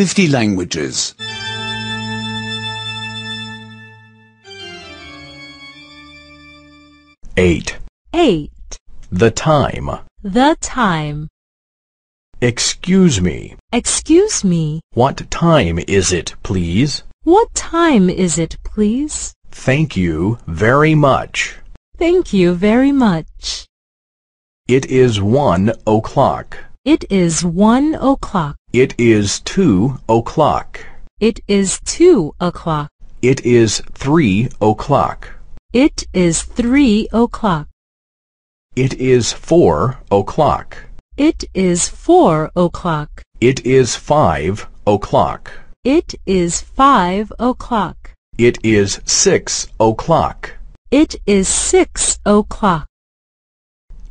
50 languages. 8. 8. The time. The time. Excuse me. Excuse me. What time is it, please? What time is it, please? Thank you very much. Thank you very much. It is one o'clock. It is one o'clock. It is two o'clock. It is two o'clock. It is three o'clock. It is three o'clock. It is four o'clock. It is four o'clock. It is five o'clock. It is five o'clock. It is six o'clock. It is six o'clock.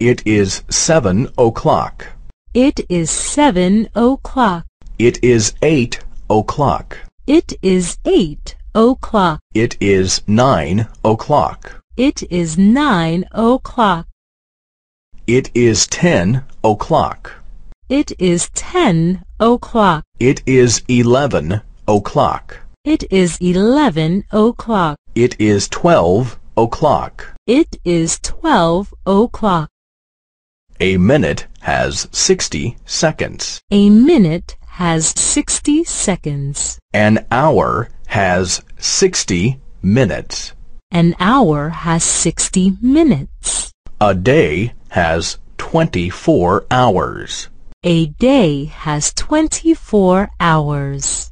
It is seven o'clock. It is seven o'clock. It is eight o'clock. It is eight o'clock. It is nine o'clock. It is nine o'clock. It is ten o'clock. It is ten o'clock. It is eleven o'clock. It is eleven o'clock. It is twelve o'clock. It is twelve o'clock. A minute has 60 seconds. A minute has 60 seconds. An hour has 60 minutes. An hour has 60 minutes. A day has 24 hours. A day has 24 hours.